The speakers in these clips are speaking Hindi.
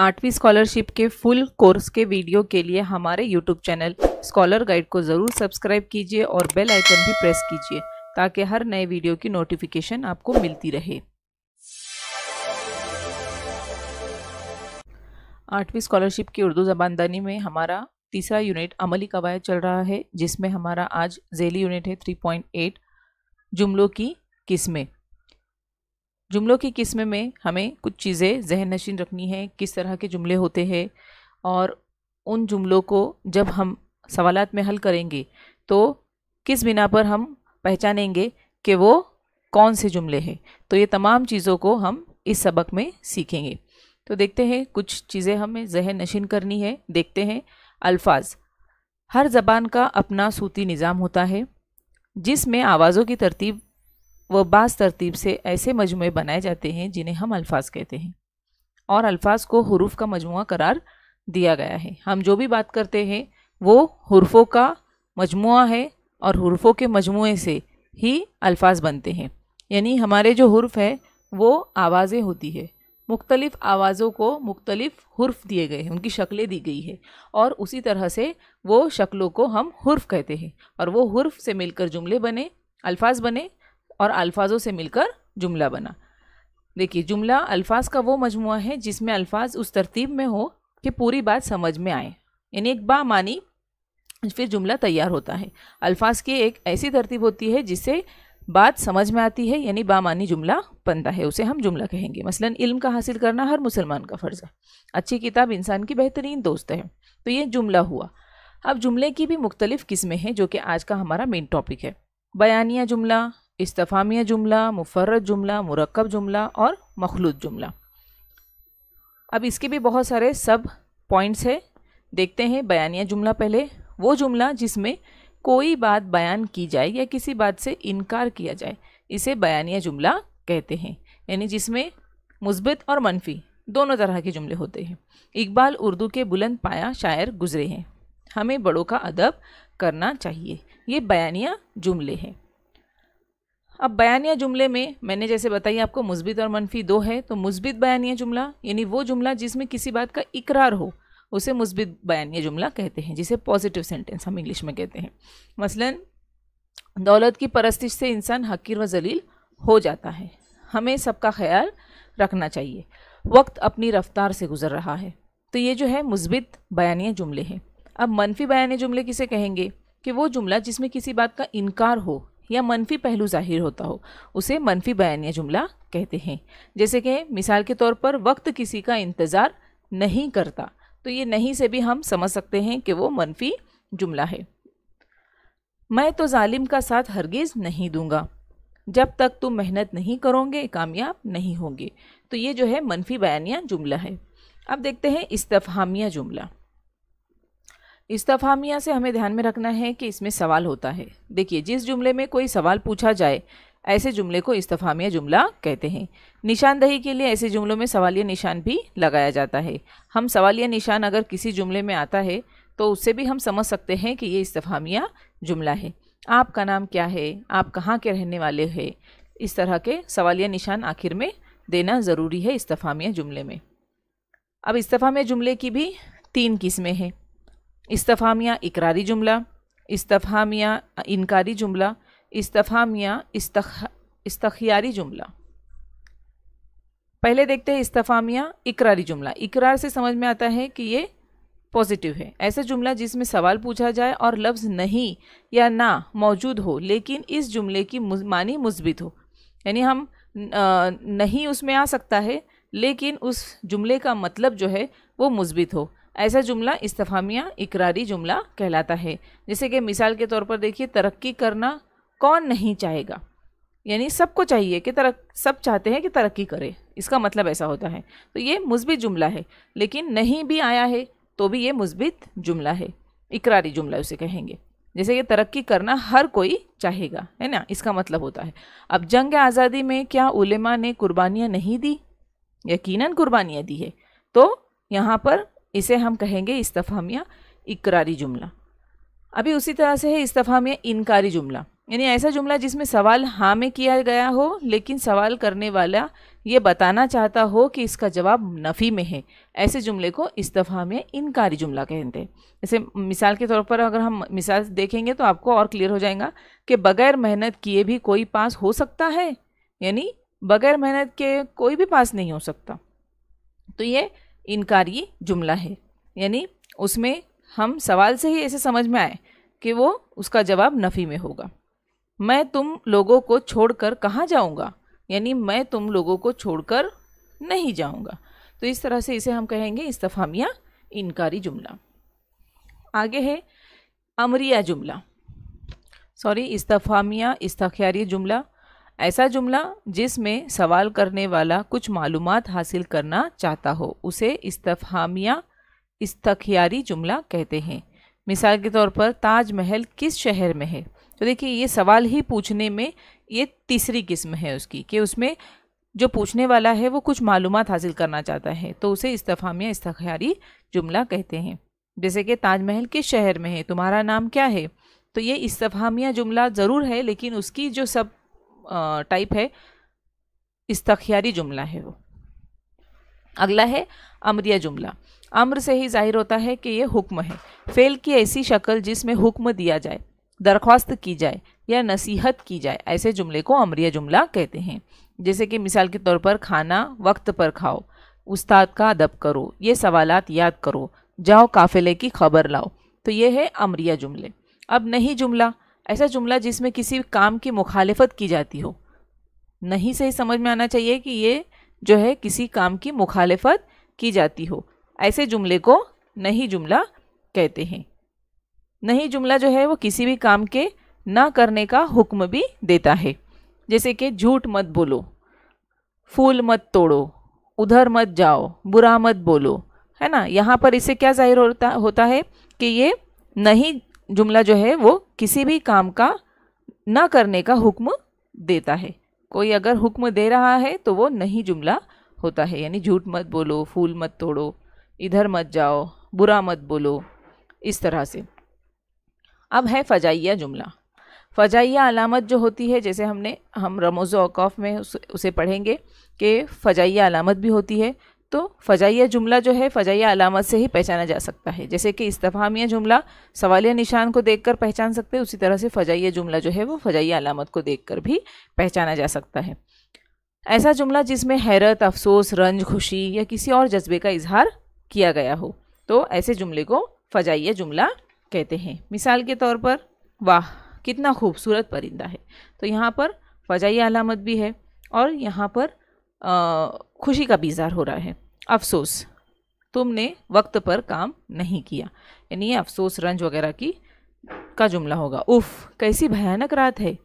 आठवीं स्कॉलरशिप के फुल कोर्स के वीडियो के लिए हमारे यूट्यूब चैनल स्कॉलर गाइड को ज़रूर सब्सक्राइब कीजिए और बेल आइकन भी प्रेस कीजिए ताकि हर नए वीडियो की नोटिफिकेशन आपको मिलती रहे आठवीं स्कॉलरशिप की उर्दू ज़बानदानी में हमारा तीसरा यूनिट अमली कवायद चल रहा है जिसमें हमारा आज जेली यूनिट है 3.8 जुमलों की किस्में जुमलों की किस्म में हमें कुछ चीज़ें जहन नशीन रखनी है किस तरह के जुमले होते हैं और उन जुमलों को जब हम सवालत में हल करेंगे तो किस बिना पर हम पहचानेंगे कि वो कौन से जुमले हैं तो ये तमाम चीज़ों को हम इस सबक में सीखेंगे तो देखते हैं कुछ चीज़ें हमें जहन नशीन करनी है देखते हैं अल्फाज हर ज़बान का अपना सूती निज़ाम होता है जिसमें आवाज़ों की तरतीब व बास तरतीब से ऐसे मजमू बनाए जाते हैं जिन्हें हम अल्फाज कहते हैं और अल्फाज को हरूफ का मजमू करार दिया गया है हम जो भी बात करते हैं वो हरफों का मजमू है और हरफों के मजमू से ही अल्फाज बनते हैं यानी हमारे जो हरफ है वो आवाज़ें होती है मुख्तलिफ़ आवाज़ों को मुख्तलिफ़ हरफ दिए गए हैं उनकी शक्लें दी गई है और उसी तरह से वो शक्लों को हम हरफ कहते हैं और वो हरफ से मिलकर जुमले बने अल्फाज बने और अल्फाजों से मिलकर जुमला बना देखिए जुमला अल्फाज का वो मजमू है जिसमें अल्फाज उस तरतीब में हो कि पूरी बात समझ में आए यानी एक बा मानी फिर जुमला तैयार होता है अल्फाज की एक ऐसी तरतीब होती है जिससे बात समझ में आती है यानी बामानी जुमला बनता है उसे हम जुमला कहेंगे मसलन इल्म का हासिल करना हर मुसलमान का फ़र्ज़ है अच्छी किताब इंसान की बेहतरीन दोस्त है तो ये जुमला हुआ अब जुमले की भी मुख्तलिफ़ किस्में हैं जो कि आज का हमारा मेन टॉपिक है बयानिया जुमला इस्तफ़ामिया जुमला मुफरत जुमला मुरकब जुमला और मखलूत जुमला अब इसके भी बहुत सारे सब पॉइंट्स हैं देखते हैं बयानिया जुमला पहले वो जुमला जिसमें कोई बात बयान की जाए या किसी बात से इनकार किया जाए इसे बयानिया जुमला कहते हैं यानी जिसमें मुस्बत और मनफी दोनों तरह के जुमले होते हैं इकबाल उर्दू के बुलंद पाया शायर गुजरे हैं हमें बड़ों का अदब करना चाहिए ये बयानिया जुमले हैं अब बयानिया जुमले में मैंने जैसे बताई आपको मुस्बित और मनफी दो है तो मुस्बित बयानिया जुमला यानी वो जुमला जिसमें किसी बात का इकरार हो उसे मुस्बित बयानिया जुमला कहते हैं जिसे पॉजिटिव सेंटेंस हम इंग्लिश में कहते हैं मसलन दौलत की परस्तिश से इंसान हकीर व जलील हो जाता है हमें सबका ख्याल रखना चाहिए वक्त अपनी रफ्तार से गुजर रहा है तो ये जो है मुस्बित बयानिया जुमले हैं अब मनफी बयान जुमले किसे कहेंगे कि वो जुमला जिसमें किसी बात का इनकार हो या मनफी पहलू जाहिर होता हो उसे मनफी बयान या जुमला कहते हैं जैसे कि मिसाल के तौर पर वक्त किसी का इंतज़ार नहीं करता तो ये नहीं से भी हम समझ सकते हैं कि वो मनफी जुमला है मैं तो जालिम का साथ हरगिज़ नहीं दूंगा जब तक तुम मेहनत नहीं करोगे कामयाब नहीं होंगे तो ये जो है मनफी बयानिया जुमला है अब देखते हैं इस्तफहामिया जुमला इस्तफामिया से हमें ध्यान में रखना है कि इसमें सवाल होता है देखिए जिस जुमले में कोई सवाल पूछा जाए ऐसे जुमले को इस्तफामिया जुमला कहते हैं निशानदही के लिए ऐसे जुमलों में सवालिया निशान भी लगाया जाता है हम सवालिया निशान अगर किसी जुमले में आता है तो उससे भी हम समझ सकते हैं कि ये इस्तफामिया जुमला है आपका नाम क्या है आप कहाँ के रहने वाले हैं इस तरह के सवालिया निशान आखिर में देना ज़रूरी है इस्तफामिया जुमले में अब इस्तफामिया जुमले की भी तीन किस्में हैं इस्तफ़ामिया इकरारी जुमला इस्तफ़ामिया इनकारी जुमला इस्तफ़ामिया इस्तखियारी जुमला पहले देखते हैं इस्तफ़ामिया इकरारी जुमला इकरार से समझ में आता है कि ये पॉजिटिव है ऐसा जुमला जिसमें सवाल पूछा जाए और लफ्ज़ नहीं या ना मौजूद हो लेकिन इस जुमले की मानी मुस्बित हो यानी हम नहीं उसमें आ सकता है लेकिन उस जुमले का मतलब जो है वो मुस्बित हो ऐसा जुमला इस्तफामिया इकरारी जुमला कहलाता है जैसे कि मिसाल के तौर पर देखिए तरक्की करना कौन नहीं चाहेगा यानी सबको चाहिए कि तरक् सब चाहते हैं कि तरक्की करे इसका मतलब ऐसा होता है तो ये मुस्बित जुमला है लेकिन नहीं भी आया है तो भी ये मुस्बित जुमला है इकरारी जुमला उसे कहेंगे जैसे कि तरक्की करना हर कोई चाहेगा है ना इसका मतलब होता है अब जंग आज़ादी में क्या उलेमा ने कुर्बानियाँ नहीं दी यकीनन कुर्बानियाँ दी है तो यहाँ पर इसे हम कहेंगे इस्तफामिया इकरारी जुमला अभी उसी तरह से है इस्तफामिया इनकारी जुमला यानी ऐसा जुमला जिसमें सवाल हाँ में किया गया हो लेकिन सवाल करने वाला ये बताना चाहता हो कि इसका जवाब नफ़ी में है ऐसे जुमले को इस्तफ़ा में इनकारी जुमला कहते हैं जैसे मिसाल के तौर पर अगर हम मिसाल देखेंगे तो आपको और क्लियर हो जाएगा कि बगैर मेहनत किए भी कोई पास हो सकता है यानी बगैर मेहनत के कोई भी पास नहीं हो सकता तो ये इनकारी जुमला है यानी उसमें हम सवाल से ही ऐसे समझ में आए कि वो उसका जवाब नफ़ी में होगा मैं तुम लोगों को छोड़कर कहाँ जाऊँगा यानी मैं तुम लोगों को छोड़कर नहीं जाऊँगा तो इस तरह से इसे हम कहेंगे इस्तफामिया इनकारी जुमला आगे है अमरिया जुमला सॉरी इस्तफामिया इस्तखियारी जुमला ऐसा जुमला जिसमें सवाल करने वाला कुछ मालूम हासिल करना चाहता हो उसे इस्तफहामिया इस्तखियारी जुमला कहते हैं मिसाल के तौर पर ताजमहल किस शहर में है तो देखिए ये सवाल ही पूछने में ये तीसरी किस्म है उसकी कि उसमें जो पूछने वाला है वो कुछ मालूम हासिल करना चाहता है तो उसे इस्तफामिया इस्तखियारी जुमला कहते हैं जैसे कि ताजमहल किस शहर में है तुम्हारा नाम क्या है तो ये इस्तफामिया जुमला ज़रूर है लेकिन उसकी जो सब टाइप है इस्तखियारी जुमला है वो अगला है अमरिया जुमला अम्र से ही जाहिर होता है कि ये हुक्म है फेल की ऐसी शक्ल जिसमें हुक्म दिया जाए दरख्वास्त की जाए या नसीहत की जाए ऐसे जुमले को अमरिया जुमला कहते हैं जैसे कि मिसाल के तौर पर खाना वक्त पर खाओ उस्ताद का अदब करो ये सवालात याद करो जाओ काफिले की खबर लाओ तो ये है अमरिया जुमले अब नहीं जुमला ऐसा जुमला जिसमें किसी काम की मुखालफत की जाती हो नहीं सही समझ में आना चाहिए कि ये जो है किसी काम की मुखालफत की जाती हो ऐसे जुमले को नहीं जुमला कहते हैं नहीं जुमला जो है वो किसी भी काम के ना करने का हुक्म भी देता है जैसे कि झूठ मत बोलो फूल मत तोड़ो उधर मत जाओ बुरा मत बोलो है ना यहाँ पर इसे क्या जाहिर होता होता है कि ये नहीं जुमला जो है वो किसी भी काम का ना करने का हुक्म देता है कोई अगर हुक्म दे रहा है तो वो नहीं जुमला होता है यानी झूठ मत बोलो फूल मत तोड़ो इधर मत जाओ बुरा मत बोलो इस तरह से अब है फ़जाइया जुमला फ़जाइया अलामत जो होती है जैसे हमने हम रमोज़ अवकाफ़ में उस, उसे पढ़ेंगे कि फ़जाइया अलामत भी होती है तो फ़जाइया जुमला जो है फ़जाइया अलामत से ही पहचाना जा सकता है जैसे कि इस्तफामिया जुमला सवालिया निशान को देखकर पहचान सकते हैं उसी तरह से फ़जाइया जुमला जो है वो फ़जाइया अलामत को देखकर भी पहचाना जा सकता है ऐसा जुमला जिसमें हैरत अफसोस रंज खुशी या किसी और जज्बे का इजहार किया गया हो तो ऐसे जुमले को फ़जाइया जुमला कहते हैं मिसाल के तौर पर वाह कितना खूबसूरत परिंदा है तो यहाँ पर फ़जाइया अलामत भी है और यहाँ पर खुशी का बीजार हो रहा है अफसोस तुमने वक्त पर काम नहीं किया यानी अफसोस रंज वगैरह की का जुमला होगा उफ कैसी भयानक रात है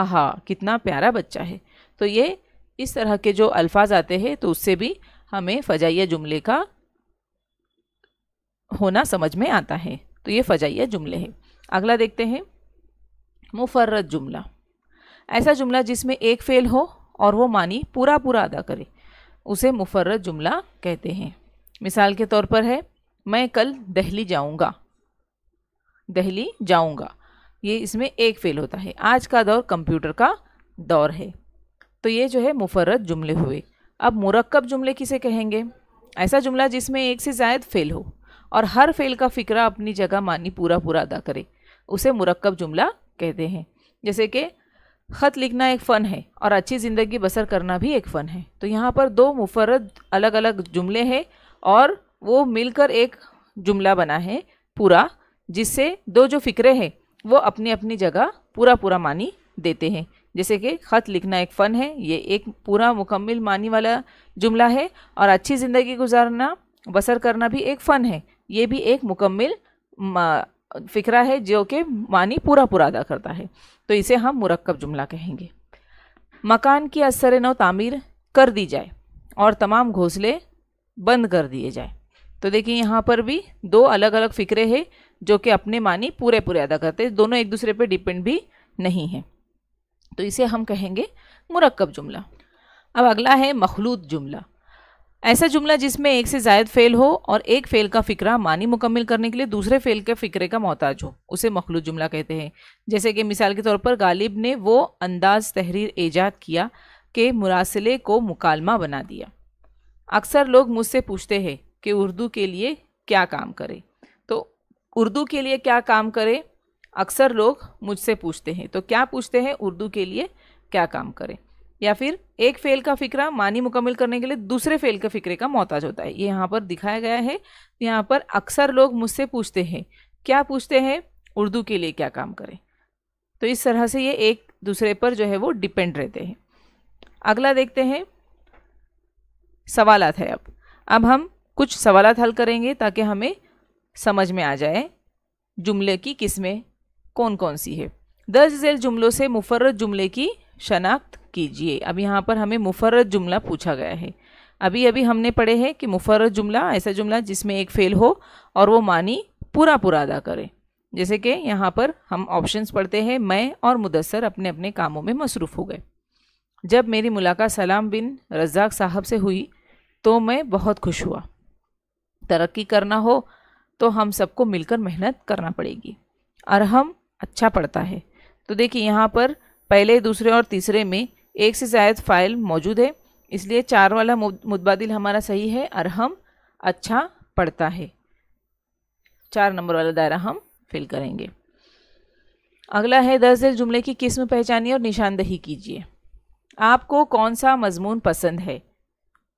आहा कितना प्यारा बच्चा है तो ये इस तरह के जो अल्फाज आते हैं तो उससे भी हमें फ़जाइया जुमले का होना समझ में आता है तो ये फ़जाइया जुमले हैं अगला देखते हैं मुफर्रत जुमला ऐसा जुमला जिसमें एक फ़ेल हो और वो मानी पूरा पूरा अदा करे उसे मुफरत जुमला कहते हैं मिसाल के तौर पर है मैं कल दहली जाऊंगा दहली जाऊंगा ये इसमें एक फेल होता है आज का दौर कंप्यूटर का दौर है तो ये जो है मुफरत जुमले हुए अब मुरक्कब जुमले किसे कहेंगे ऐसा जुमला जिसमें एक से ज़ायद फेल हो और हर फेल का फ़िक्रा अपनी जगह मानी पूरा पूरा अदा करे उसे मुरक्कब जुमला कहते हैं जैसे कि ख़त लिखना एक फ़न है और अच्छी ज़िंदगी बसर करना भी एक फ़न है तो यहाँ पर दो मुफरद अलग अलग जुमले हैं और वो मिलकर एक जुमला बना है पूरा जिससे दो जो फ़िक्रे हैं वो अपनी अपनी जगह पूरा पूरा मानी देते हैं जैसे कि ख़त लिखना एक फ़न है ये एक पूरा मुकम्मल मानी वाला जुमला है और अच्छी ज़िंदगी गुजारना बसर करना भी एक फ़न है ये भी एक मुकम्मल फिकरा है जो कि मानी पूरा पूरा अदा करता है तो इसे हम मुरक्कब जुमला कहेंगे मकान की असर नौ तामीर कर दी जाए और तमाम घोंसले बंद कर दिए जाए तो देखिए यहाँ पर भी दो अलग अलग फ़िक्रे हैं जो कि अपने मानी पूरे पूरे अदा करते हैं दोनों एक दूसरे पर डिपेंड भी नहीं है तो इसे हम कहेंगे मुरक्कब जुमला अब अगला है मखलूत जुमला ऐसा जुमला जिसमें एक से जायद फेल हो और एक फेल का फिक्रा मानी मुकम्मल करने के लिए दूसरे फेल के फिक्रे का मोहताज हो उसे मखलूत जुमला कहते हैं जैसे कि मिसाल के तौर पर गालिब ने वो अंदाज तहरीर ईजाद किया कि मुरासले को मुकालमा बना दिया अक्सर लोग मुझसे पूछते हैं कि उर्दू के लिए क्या काम करें तो उर्दू के लिए क्या काम करें अक्सर लोग मुझसे पूछते हैं तो क्या पूछते हैं उर्दू के लिए क्या काम करें या फिर एक फेल का फिक्रा मानी मुकम्मल करने के लिए दूसरे फेल के फिक्रे का मोहताज होता है ये यहाँ पर दिखाया गया है यहाँ पर अक्सर लोग मुझसे पूछते हैं क्या पूछते हैं उर्दू के लिए क्या काम करें तो इस तरह से ये एक दूसरे पर जो है वो डिपेंड रहते हैं अगला देखते हैं सवालत है अब अब हम कुछ सवालत हल करेंगे ताकि हमें समझ में आ जाए जुमले की किस्में कौन कौन सी है दर्ज जैल जुमलों से मुफरत जुमले की शनाख्त कीजिए अब यहाँ पर हमें मुफरत जुमला पूछा गया है अभी अभी हमने पढ़े हैं कि मुफरत जुमला ऐसा जुमला जिसमें एक फ़ेल हो और वो मानी पूरा पूरा अदा करे जैसे कि यहाँ पर हम ऑप्शंस पढ़ते हैं मैं और मुदसर अपने अपने कामों में मसरूफ़ हो गए जब मेरी मुलाकात सलाम बिन रज़ाक साहब से हुई तो मैं बहुत खुश हुआ तरक्की करना हो तो हम सबको मिलकर मेहनत करना पड़ेगी अरहम अच्छा पड़ता है तो देखिए यहाँ पर पहले दूसरे और तीसरे में एक से ज़ायद फ़ाइल मौजूद है इसलिए चार वाला मुतबादिल हमारा सही है और हम अच्छा पढ़ता है चार नंबर वाला दायरा हम फिल करेंगे अगला है दस दिल जुमले की किस्म पहचानी और निशानदही कीजिए आपको कौन सा मजमून पसंद है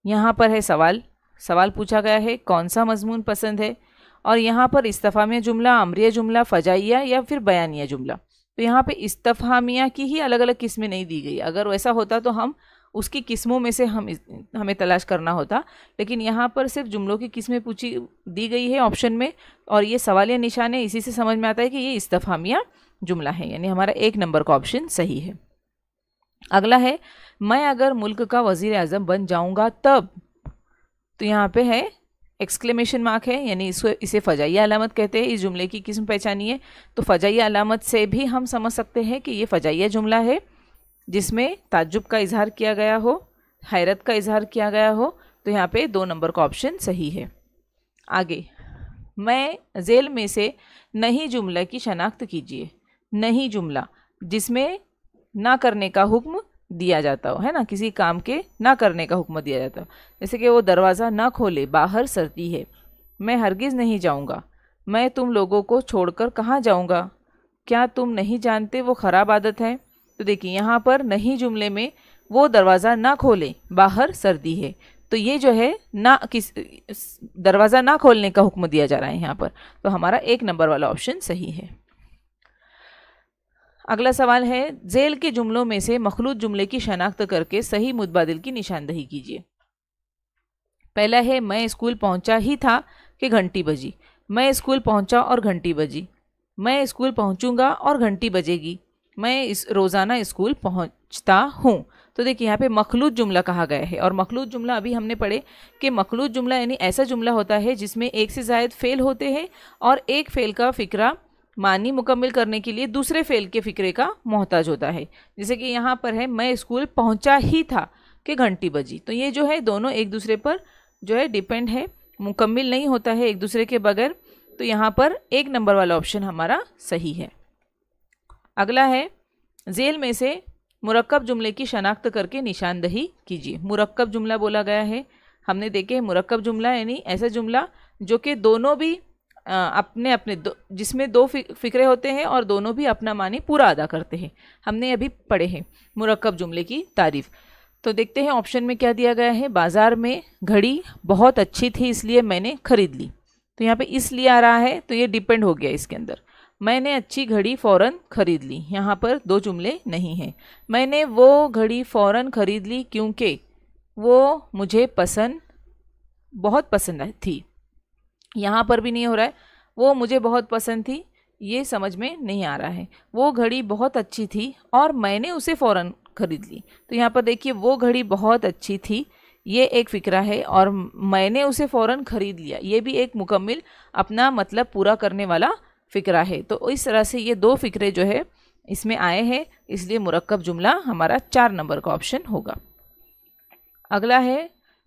यहाँ पर है सवाल सवाल पूछा गया है कौन सा मजमून पसंद है और यहाँ पर इस्तफ़ा में जुमला अमरिया जुमला फ़जाइया या फिर बयानिया जुमला तो यहाँ पे इस्तफामिया की ही अलग अलग किस्में नहीं दी गई अगर वैसा होता तो हम उसकी किस्मों में से हम हमें तलाश करना होता लेकिन यहाँ पर सिर्फ जुमलों की किस्में पूछी दी गई है ऑप्शन में और ये सवाल या निशान है इसी से समझ में आता है कि ये इस्तफामिया जुमला है यानी हमारा एक नंबर का ऑप्शन सही है अगला है मैं अगर मुल्क का वज़ी अजम बन जाऊँगा तब तो यहाँ पे है एक्सक्लेमेशन मार्क है यानी इसको इसे फ़जाई अलामत कहते हैं इस जुमले की किस्म पहचानी है तो फ़जाई अलामत से भी हम समझ सकते हैं कि ये फ़जाइया जुमला है जिसमें ताज्जुब का इजहार किया गया हो हैरत का इजहार किया गया हो तो यहाँ पे दो नंबर का ऑप्शन सही है आगे मैं जेल में से नहीं जुमला की शनाख्त कीजिए नहीं जुमला जिसमें ना करने का हुक्म दिया जाता हो है ना किसी काम के ना करने का हुक्म दिया जाता हो जैसे कि वो दरवाज़ा ना खोले बाहर सर्दी है मैं हरगिज़ नहीं जाऊँगा मैं तुम लोगों को छोड़कर कहाँ जाऊँगा क्या तुम नहीं जानते वो ख़राब आदत है तो देखिए यहाँ पर नहीं जुमले में वो दरवाज़ा ना खोले बाहर सर्दी है तो ये जो है ना किस दरवाज़ा ना खोलने का हुक्म दिया जा रहा है यहाँ पर तो हमारा एक नंबर वाला ऑप्शन सही है अगला सवाल है जेल के जुमलों में से मखलूत जुमले की शनाख्त करके सही मुतबादल की निशानदही कीजिए पहला है मैं स्कूल पहुंचा ही था कि घंटी बजी मैं स्कूल पहुंचा और घंटी बजी मैं स्कूल पहुंचूंगा और घंटी बजेगी मैं इस रोज़ाना स्कूल पहुंचता हूँ तो देखिए यहाँ पे मखलूत जुमला कहा गया है और मखलूत जुमला अभी हमने पढ़े कि मखलूत जुमला यानी ऐसा जुमला होता है जिसमें एक से जायद फ़ेल होते हैं और एक फ़ेल का फ़िक्रा मानी मुकम्मल करने के लिए दूसरे फेल के फ़िक्रे का मोहताज होता है जैसे कि यहाँ पर है मैं स्कूल पहुँचा ही था कि घंटी बजी तो ये जो है दोनों एक दूसरे पर जो है डिपेंड है मुकम्मल नहीं होता है एक दूसरे के बगैर तो यहाँ पर एक नंबर वाला ऑप्शन हमारा सही है अगला है जेल में से मुरक्ब जुमले की शनाख्त करके निशानदही कीजिए मुरक्ब जुमला बोला गया है हमने देखे मुरक्कब जुमला यानी ऐसा जुमला जो कि दोनों भी अपने अपने दो जिसमें दो फ़िक्रे होते हैं और दोनों भी अपना मानी पूरा अदा करते हैं हमने अभी पढ़े हैं मुरकब जुमले की तारीफ़ तो देखते हैं ऑप्शन में क्या दिया गया है बाज़ार में घड़ी बहुत अच्छी थी इसलिए मैंने ख़रीद ली तो यहाँ पे इसलिए आ रहा है तो ये डिपेंड हो गया इसके अंदर मैंने अच्छी घड़ी फ़ौर ख़रीद ली यहाँ पर दो जुमले नहीं हैं मैंने वो घड़ी फ़ौर ख़रीद ली क्योंकि वो मुझे पसंद बहुत पसंद थी यहाँ पर भी नहीं हो रहा है वो मुझे बहुत पसंद थी ये समझ में नहीं आ रहा है वो घड़ी बहुत अच्छी थी और मैंने उसे फ़ौर ख़रीद ली तो यहाँ पर देखिए वो घड़ी बहुत अच्छी थी ये एक फ़िक्रा है और मैंने उसे फ़ौर ख़रीद लिया ये भी एक मुकम्मल अपना मतलब पूरा करने वाला फ़िक्रा है तो इस तरह से ये दो फ़िक्रे जो है इसमें आए हैं इसलिए मुरक्ब जुमला हमारा चार नंबर का ऑप्शन होगा अगला है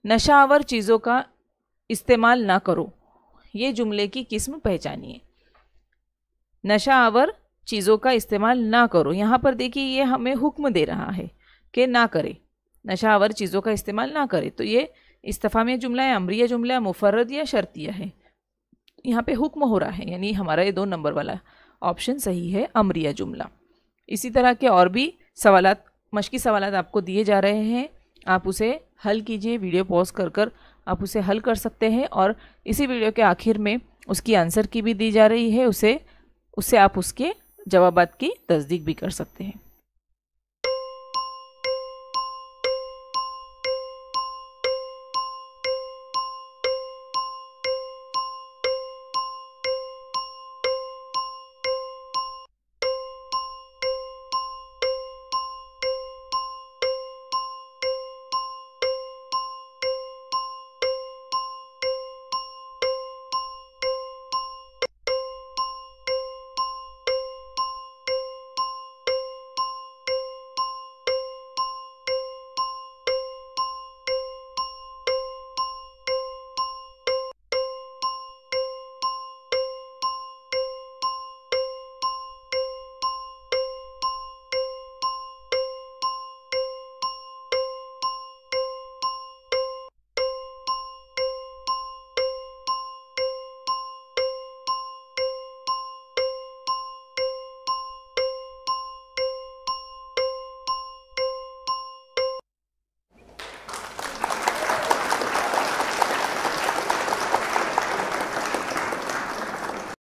नशावर चीज़ों का इस्तेमाल ना करो ये जुमले की किस्म पहचानिए नशा आवर चीज़ों का इस्तेमाल ना करो यहाँ पर देखिए ये हमें हुक्म दे रहा है कि ना करे नशा आवर चीज़ों का इस्तेमाल ना करे तो ये इस्तफ़ाम जुमला है अमरिया जुमला मुफरद या शर्तिया है यहाँ पे हुक्म हो रहा है यानी हमारा ये दो नंबर वाला ऑप्शन सही है अमरिया जुमला इसी तरह के और भी सवाल मश्की सवाल आपको दिए जा रहे हैं आप उसे हल कीजिए वीडियो पॉज कर कर आप उसे हल कर सकते हैं और इसी वीडियो के आखिर में उसकी आंसर की भी दी जा रही है उसे उससे आप उसके जवाब की तस्दीक भी कर सकते हैं